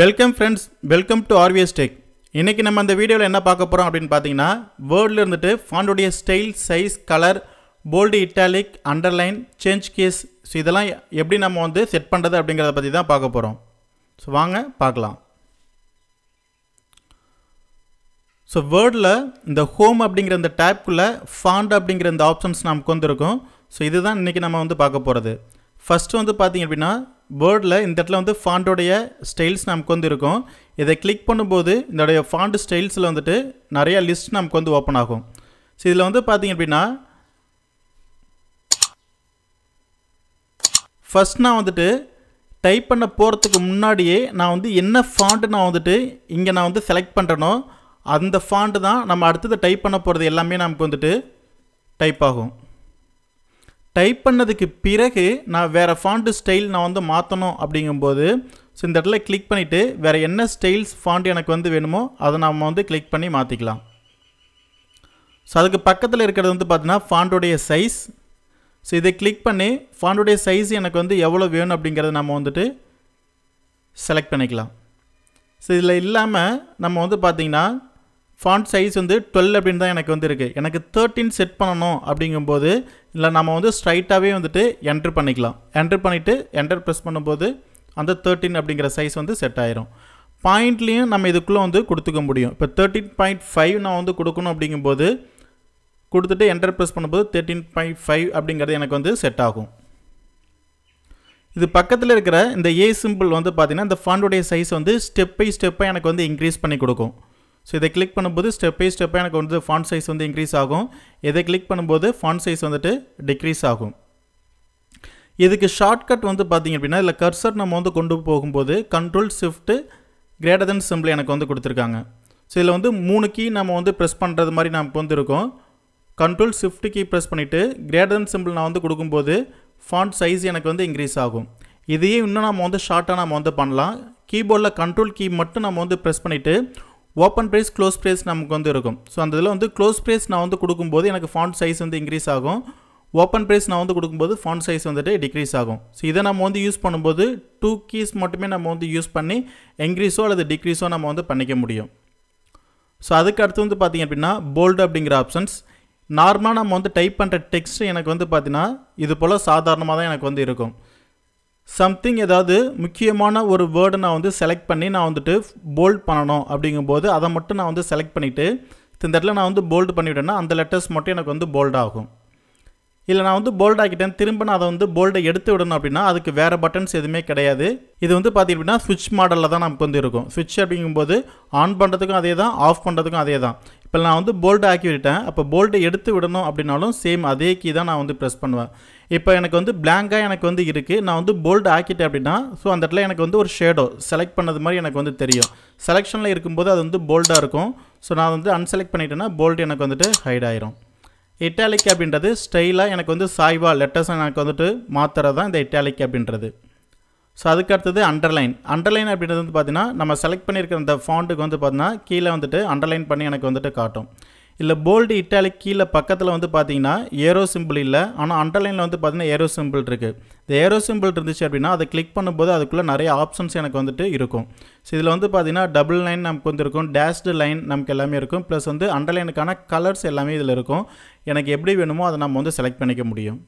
welcome friends welcome to RVS tech இன்றைக்கி நம்ம அந்த வீடியோவில் என்ன பார்க்க போகிறோம் அப்படின்னு பார்த்தீங்கன்னா வேர்டில் இருந்துட்டு ஃபாண்டோடைய style size colour bold italic underline change case so இதெல்லாம் எப்படி நம்ம வந்து செட் பண்ணுறது அப்படிங்கிறத பற்றி தான் பார்க்க போகிறோம் ஸோ வாங்க பார்க்கலாம் ஸோ வேர்டில் இந்த ஹோம் அப்படிங்கிற இந்த டேப்குள்ளே ஃபாண்ட் அப்படிங்கிற இந்த ஆப்ஷன்ஸ் நமக்கு வந்துருக்கும் ஸோ இதுதான் இன்றைக்கி நம்ம வந்து பார்க்க போகிறது ஃபஸ்ட்டு வந்து பார்த்திங்க அப்படின்னா வேர்டில் இந்த இடத்துல வந்து ஃபாண்டோடைய ஸ்டைல்ஸ் நமக்கு வந்து இருக்கும் இதை கிளிக் பண்ணும்போது இதோடைய ஃபாண்ட் ஸ்டைல்ஸில் வந்துட்டு நிறையா லிஸ்ட் நமக்கு வந்து ஓப்பன் ஆகும் ஸோ இதில் வந்து பார்த்திங்க அப்படின்னா ஃபஸ்ட் நான் வந்துட்டு டைப் பண்ண போகிறதுக்கு முன்னாடியே நான் வந்து என்ன ஃபாண்ட்டு நான் வந்துட்டு இங்கே நான் வந்து செலக்ட் பண்ணுறனோ அந்த ஃபாண்ட்டு தான் நம்ம அடுத்தது டைப் பண்ண போகிறது எல்லாமே நமக்கு வந்துட்டு டைப் ஆகும் டைப் பண்ணதுக்கு பிறகு நான் வேறு ஃபாண்டு ஸ்டைல் நான் வந்து மாற்றணும் அப்படிங்கும்போது ஸோ இந்த இடத்துல கிளிக் பண்ணிவிட்டு வேறு என்ன ஸ்டைல்ஸ் ஃபாண்ட் எனக்கு வந்து வேணுமோ அதை நம்ம வந்து கிளிக் பண்ணி மாற்றிக்கலாம் ஸோ அதுக்கு பக்கத்தில் இருக்கிறது வந்து பார்த்தீங்கன்னா ஃபாண்டோடைய சைஸ் ஸோ இதை கிளிக் பண்ணி ஃபாண்டோடைய சைஸ் எனக்கு வந்து எவ்வளோ வேணும் அப்படிங்கிறத நம்ம வந்துட்டு செலக்ட் பண்ணிக்கலாம் ஸோ இதில் இல்லாமல் நம்ம வந்து பார்த்திங்கன்னா ஃபாண்ட் சைஸ் வந்து டுவெல் அப்படின்னு தான் எனக்கு வந்து இருக்குது எனக்கு தேர்ட்டின் செட் பண்ணணும் அப்படிங்கும்போது இல்லை நம்ம வந்து ஸ்ட்ரைட்டாகவே வந்துட்டு என்ட்ரு பண்ணிக்கலாம் என்ட்ரு பண்ணிவிட்டு என்டர் ப்ரெஸ் பண்ணும்போது அந்த தேர்ட்டின் அப்படிங்கிற சைஸ் வந்து செட் ஆயிரும் பாயிண்ட்லேயும் நம்ம இதுக்குள்ளே வந்து கொடுத்துக்க முடியும் இப்போ தேர்ட்டின் பாயிண்ட் ஃபைவ் நான் வந்து கொடுக்கணும் அப்படிங்கும்போது கொடுத்துட்டு என்டர் ப்ரெஸ் பண்ணும்போது தேர்ட்டின் பாயிண்ட் ஃபைவ் அப்படிங்கிறது எனக்கு வந்து செட் ஆகும் இது பக்கத்தில் இருக்கிற இந்த ஏ சிம்பிள் வந்து பார்த்திங்கன்னா இந்த ஃபாண்டோடைய சைஸ் வந்து ஸ்டெப் பை ஸ்டெப்பாக எனக்கு வந்து இன்க்ரீஸ் பண்ணி கொடுக்கும் ஸோ இதை கிளிக் பண்ணும்போது ஸ்டெப் பை ஸ்டெப்பாக எனக்கு வந்து ஃபாண்ட் சைஸ் வந்து இன்க்ரீஸ் ஆகும் இதை கிளிக் பண்ணும்போது ஃபாண்ட் சைஸ் வந்துட்டு டிக்ரீஸ் ஆகும் இதுக்கு ஷார்ட்கட் வந்து பார்த்திங்க அப்படின்னா இல்லை கர்சர் நம்ம வந்து கொண்டு போகும்போது control shift greater then simple எனக்கு வந்து கொடுத்துருக்காங்க ஸோ இதில் வந்து மூணு கீ நம்ம வந்து ப்ரெஸ் பண்ணுறது மாதிரி நமக்கு வந்து இருக்கும் கண்ட்ரோல் ஷிஃப்ட் கீ ப்ரெஸ் பண்ணிவிட்டு கிரேட்டர் தென் சிம்பிள் நான் வந்து கொடுக்கும்போது ஃபாண்ட் சைஸ் எனக்கு வந்து இன்க்ரீஸ் ஆகும் இதையே இன்னும் நம்ம வந்து ஷார்ட்டாக நம்ம வந்து பண்ணலாம் கீபோர்டில் கண்ட்ரோல் கீ மட்டும் நம்ம வந்து ப்ரெஸ் பண்ணிவிட்டு ஓப்பன் ப்ரைஸ் க்ளோஸ் ப்ரைஸ் நமக்கு வந்து இருக்கும் ஸோ அந்த இதில் வந்து க்ளோஸ் ப்ரைஸ் நான் வந்து கொடுக்கும்போது எனக்கு ஃபாண்ட் சைஸ் வந்து இன்க்ரீஸ் ஆகும் ஓப்பன் ப்ரைஸ் நான் வந்து கொடுக்கும்போது ஃபாண்ட் சைஸ் வந்துட்டு டிக்ரீஸ் ஆகும் ஸோ இதை நம்ம வந்து யூஸ் பண்ணும்போது டூ கீஸ் மட்டுமே நம்ம வந்து யூஸ் பண்ணி இன்க்ரீஸோ அல்லது டிக்ரீஸோ நம்ம வந்து பண்ணிக்க முடியும் ஸோ அதுக்கு அடுத்து வந்து பார்த்திங்க அப்படின்னா போல்டு அப்படிங்கிற ஆப்ஷன்ஸ் நார்மலாக நம்ம வந்து டைப் பண்ணுற டெக்ஸ்ட் எனக்கு வந்து பார்த்திங்கன்னா இது போல் சாதாரணமாக தான் எனக்கு வந்து இருக்கும் சம்திங் ஏதாவது முக்கியமான ஒரு வேர்டை நான் வந்து செலக்ட் பண்ணி நான் வந்துட்டு போல்ட் பண்ணணும் அப்படிங்கும்போது அதை மட்டும் நான் வந்து செலக்ட் பண்ணிவிட்டு இந்த இடத்துல நான் வந்து போல்டு பண்ணிவிட்டேன்னா அந்த லெட்டர்ஸ் மட்டும் எனக்கு வந்து போல்ட் ஆகும் இல்லை நான் வந்து போல்ட் ஆக்கிட்டேன் திரும்ப நான் அதை வந்து போல்டை எடுத்து விடணும் அப்படின்னா அதுக்கு வேறு பட்டன்ஸ் எதுவுமே கிடையாது இது வந்து பார்த்திங்க அப்படின்னா சுவிட்ச் மாடலில் தான் நமக்கு வந்து இருக்கும் சுவிட்ச் அப்படிங்கும்போது ஆன் பண்ணுறதுக்கும் அதே தான் ஆஃப் பண்ணுறதுக்கும் அதே தான் இப்போ நான் வந்து போல்டு ஆக்கி விட்டேன் அப்போ போல்டை எடுத்து விடணும் அப்படின்னாலும் சேம் அதே கீ தான் நான் வந்து ப்ரெஸ் பண்ணுவேன் இப்போ எனக்கு வந்து பிளாங்காக எனக்கு வந்து இருக்குது நான் வந்து போல்டு ஆக்கிட்டேன் அப்படின்னா ஸோ அந்த இடத்துல எனக்கு வந்து ஒரு ஷேடோ செலக்ட் பண்ணது மாதிரி எனக்கு வந்து தெரியும் செலெக்ஷனில் இருக்கும்போது அது வந்து போல்டாக இருக்கும் ஸோ நான் வந்து அன்செலக்ட் பண்ணிட்டேன்னா போல்டு எனக்கு வந்துட்டு ஹைட் ஆயிரும் இட்டாலிக் அப்படின்றது ஸ்டைலாக எனக்கு வந்து சாய்வா லெட்டர்ஸ் எனக்கு வந்துட்டு மாற்றுறது தான் இந்த இட்டாலிக் அப்படின்றது ஸோ அதுக்கு அடுத்தது அண்டர்லைன் அண்டர்லைன் அப்படின்றது வந்து பார்த்திங்கன்னா நம்ம செலக்ட் பண்ணியிருக்கிற அந்த ஃபாண்ட்டுக்கு வந்து பார்த்திங்கன்னா கீழே வந்துட்டு அண்டர்லைன் பண்ணி எனக்கு வந்துட்டு காட்டும் இல்லை போல்டு இட்டாலி கீழே பக்கத்தில் வந்து பார்த்தீங்கன்னா ஏரோ சிம்பிள் இல்லை ஆனால் அண்டர்லைனில் வந்து பார்த்தீங்கன்னா ஏரோ சிம்பிள் இருக்குது இந்த ஏரோ சிம்பிள் இருந்துச்சு அப்படின்னா அதை கிளிக் பண்ணும்போது அதுக்குள்ளே நிறைய ஆப்ஷன்ஸ் எனக்கு வந்துட்டு இருக்கும் ஸோ இதில் வந்து பார்த்தீங்கன்னா டபுள் லைன் நமக்கு வந்து இருக்கும் டேஸ்டு லைன் நமக்கு எல்லாமே இருக்கும் ப்ளஸ் வந்து அண்டர்லைனுக்கான கலர்ஸ் எல்லாமே இதில் இருக்கும் எனக்கு எப்படி வேணுமோ அதை நம்ம வந்து செலக்ட் பண்ணிக்க முடியும்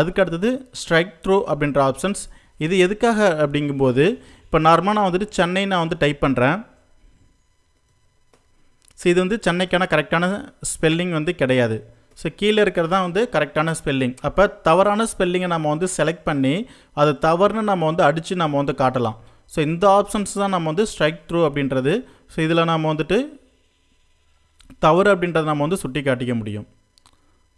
அதுக்கு அடுத்தது ஸ்ட்ரைக் த்ரோ அப்படின்ற ஆப்ஷன்ஸ் இது எதுக்காக அப்படிங்கும்போது இப்போ நார்மலாக நான் வந்துட்டு சென்னை நான் வந்து டைப் பண்ணுறேன் ஸோ இது வந்து சென்னைக்கான கரெக்டான ஸ்பெல்லிங் வந்து கிடையாது ஸோ கீழே இருக்கிறது தான் வந்து கரெக்டான ஸ்பெல்லிங் அப்போ தவறான ஸ்பெல்லிங்கை நம்ம வந்து செலக்ட் பண்ணி அது தவறுன்னு நம்ம வந்து அடித்து நம்ம வந்து காட்டலாம் ஸோ இந்த ஆப்ஷன்ஸ் தான் நம்ம வந்து ஸ்ட்ரைக் த்ரூ அப்படின்றது ஸோ இதில் நம்ம வந்துட்டு தவறு அப்படின்றத நம்ம வந்து சுட்டி காட்டிக்க முடியும்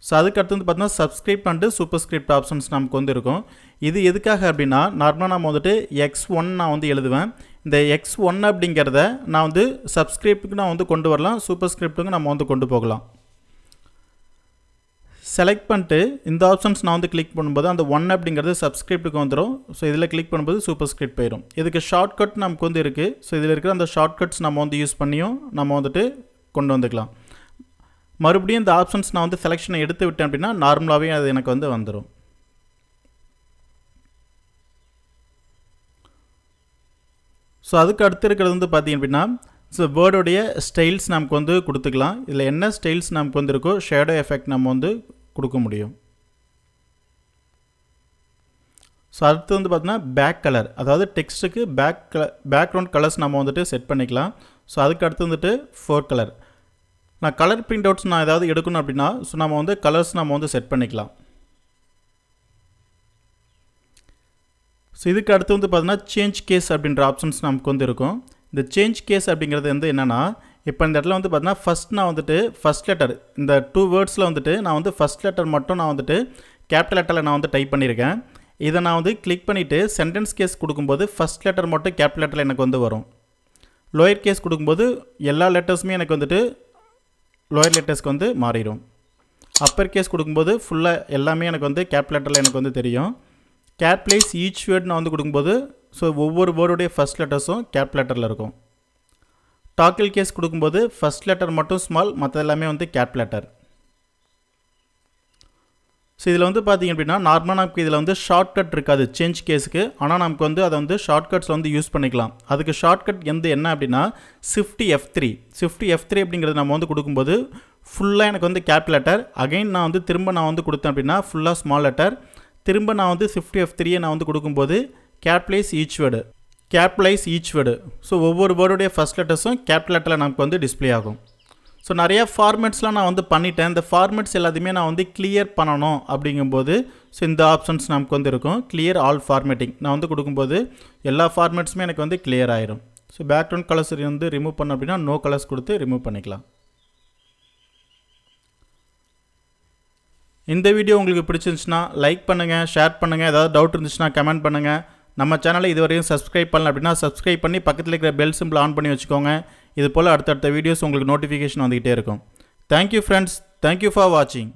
ஸோ அதுக்கடுத்து வந்து பார்த்தீங்கன்னா subscript and superscript options நமக்கு வந்து இருக்கும் இது எதுக்காக அப்படின்னா நார்மலாக நம்ம வந்துட்டு எக்ஸ் ஒன் நான் வந்து எழுதுவேன் இந்த எக்ஸ் ஒன் அப்படிங்கிறத நான் வந்து சப்ஸ்கிரிப்டுக்கு நான் வந்து கொண்டு வரலாம் சூப்பர் ஸ்கிரிப்டுக்கு நம்ம வந்து கொண்டு போகலாம் செலக்ட் பண்ணிட்டு இந்த ஆப்ஷன்ஸ் நான் வந்து கிளிக் பண்ணும்போது அந்த ஒன் அப்படிங்கிறது சப்ஸ்கிரிப்டுக்கு வந்துடும் ஸோ இதில் கிளிக் பண்ணும்போது சூப்பர் ஸ்கிரிப்ட் போயிடும் இதுக்கு ஷார்ட்கட் நமக்கு வந்து இருக்குது ஸோ இதில் இருக்கிற அந்த ஷார்ட்கட்ஸ் நம்ம வந்து யூஸ் பண்ணியும் நம்ம வந்துட்டு கொண்டு வந்துக்கலாம் மறுபடியும் இந்த ஆப்ஷன்ஸ் நான் வந்து செலெக்ஷனை எடுத்து விட்டேன் அப்படின்னா நார்மலாகவே அது எனக்கு வந்து வந்துடும் ஸோ அதுக்கு அடுத்து இருக்கிறது வந்து பார்த்திங்க அப்படின்னா ஸோ வேர்டுடைய ஸ்டைல்ஸ் நமக்கு வந்து கொடுத்துக்கலாம் இதில் என்ன ஸ்டைல்ஸ் நமக்கு வந்து இருக்கோ ஷேடோ எஃபெக்ட் நம்ம வந்து கொடுக்க முடியும் ஸோ அடுத்து வந்து பார்த்தீங்கன்னா பேக் கலர் அதாவது டெக்ஸ்ட்டுக்கு பேக் கலர் பேக்ரவுண்ட் கலர்ஸ் நம்ம வந்துட்டு செட் பண்ணிக்கலாம் ஸோ அதுக்கு அடுத்து வந்துட்டு ஃபோர் கலர் நான் கலர் ப்ரிண்ட் அவுட்ஸ் நான் ஏதாவது எடுக்கணும் அப்படின்னா ஸோ நம்ம வந்து கலர்ஸ் நம்ம வந்து செட் பண்ணிக்கலாம் ஸோ இதுக்கு அடுத்து வந்து பார்த்தீங்கன்னா சேஞ்ச் கேஸ் அப்படின்ற ஆப்ஷன்ஸ் நமக்கு வந்து இருக்கும் இந்த சேஞ்ச் கேஸ் அப்படிங்கிறது வந்து என்னென்னா இப்போ இந்த இடத்துல வந்து பார்த்தீங்கன்னா ஃபஸ்ட் நான் வந்துட்டு ஃபஸ்ட் லெட்டர் இந்த டூ வேர்ட்ஸில் வந்துட்டு நான் வந்து ஃபஸ்ட் லெட்டர் மட்டும் நான் வந்துட்டு கேபிட்டல் லெட்டரில் நான் வந்து டைப் பண்ணியிருக்கேன் இதை நான் வந்து கிளிக் பண்ணிவிட்டு சென்டென்ஸ் கேஸ் கொடுக்கும்போது ஃபஸ்ட் லெட்டர் மட்டும் கேபிட்டல் லெட்டரில் எனக்கு வந்து வரும் லோயர் கேஸ் கொடுக்கும்போது எல்லா லெட்டர்ஸுமே எனக்கு வந்துட்டு லோயர் லெட்டர்ஸ்க்கு வந்து மாறிடும் அப்பர் கேஸ் கொடுக்கும்போது ஃபுல்லாக எல்லாமே எனக்கு வந்து கேபிட்டல் லெட்டரில் எனக்கு வந்து தெரியும் கேப்லைஸ் ஈச் வேர்ட்னு வந்து கொடுக்கும்போது ஸோ ஒவ்வொரு வேர்டுடைய ஃபஸ்ட் லெட்டர்ஸும் கேப் லெட்டரில் இருக்கும் டாக்கில் கேஸ் கொடுக்கும்போது ஃபஸ்ட் லெட்டர் மட்டும் ஸ்மால் மற்ற எல்லாமே வந்து கேப் லெட்டர் ஸோ இதில் வந்து பார்த்திங்க அப்படின்னா நார்மலாக நமக்கு இதில் வந்து ஷார்ட்கட் இருக்காது சேஞ்ச் கேஸுக்கு ஆனால் நமக்கு வந்து அதை வந்து ஷார்ட்கட்ஸ் வந்து யூஸ் பண்ணிக்கலாம் அதுக்கு ஷார்ட்கட் எந்த என்ன அப்படின்னா shift F three shift F three அப்படிங்கிறது நம்ம வந்து கொடுக்கும்போது ஃபுல்லாக எனக்கு வந்து கேப் லெட்டர் அகைன் நான் வந்து திரும்ப நான் வந்து கொடுத்தேன் அப்படின்னா ஃபுல்லாக ஸ்மால் லெட்டர் திரும்ப நான் வந்து ஃபிஃப்டி எஃப் த்ரீயை நான் வந்து கொடுக்கும்போது capitalise each word capitalise each word so ஒவ்வொரு வேர்டுடைய ஃபஸ்ட் லெட்டர்ஸும் கேபிட்டல் லெட்டரில் நமக்கு வந்து டிஸ்பிளே ஆகும் ஸோ நிறையா ஃபார்மேட்ஸ்லாம் நான் வந்து பண்ணிட்டேன் இந்த ஃபார்மேட்ஸ் எல்லாத்தையுமே நான் வந்து கிளியர் பண்ணணும் அப்படிங்கும்போது ஸோ இந்த ஆப்ஷன்ஸ் நமக்கு வந்து இருக்கும் கிளியர் ஆல் ஃபார்மேட்டிங் நான் வந்து கொடுக்கும்போது எல்லா ஃபார்மேட்ஸுமே எனக்கு வந்து கிளியர் ஆயிரும் ஸோ பேக்ரவுண்ட் கலர்ஸ் வந்து ரிமூவ் பண்ண அப்படின்னா நோ கலர்ஸ் கொடுத்து ரிமூவ் பண்ணிக்கலாம் இந்த வீடியோ உங்களுக்கு பிடிச்சிருந்துச்சுன்னா லைக் பண்ணுங்கள் ஷேர் பண்ணுங்கள் ஏதாவது டவுட் இருந்துச்சுன்னா கமெண்ட் பண்ணுங்கள் நம்ம சேனலை இதுவரையும் சப்ஸ்கிரைப் பண்ணல அப்படின்னா சப்ஸ்கிரைப் பண்ணி பக்கத்தில் இருக்கிற பெல் சிம்பிள் ஆன் பண்ணி வச்சுக்கோங்க இது போல் அடுத்தடுத்த வீடியோஸ் உங்களுக்கு நோட்டிஃபிகேஷன் வந்துகிட்டே இருக்கும் தேங்க்யூ ஃப்ரெண்ட்ஸ் தேங்க்யூ ஃபார் வாட்சிங்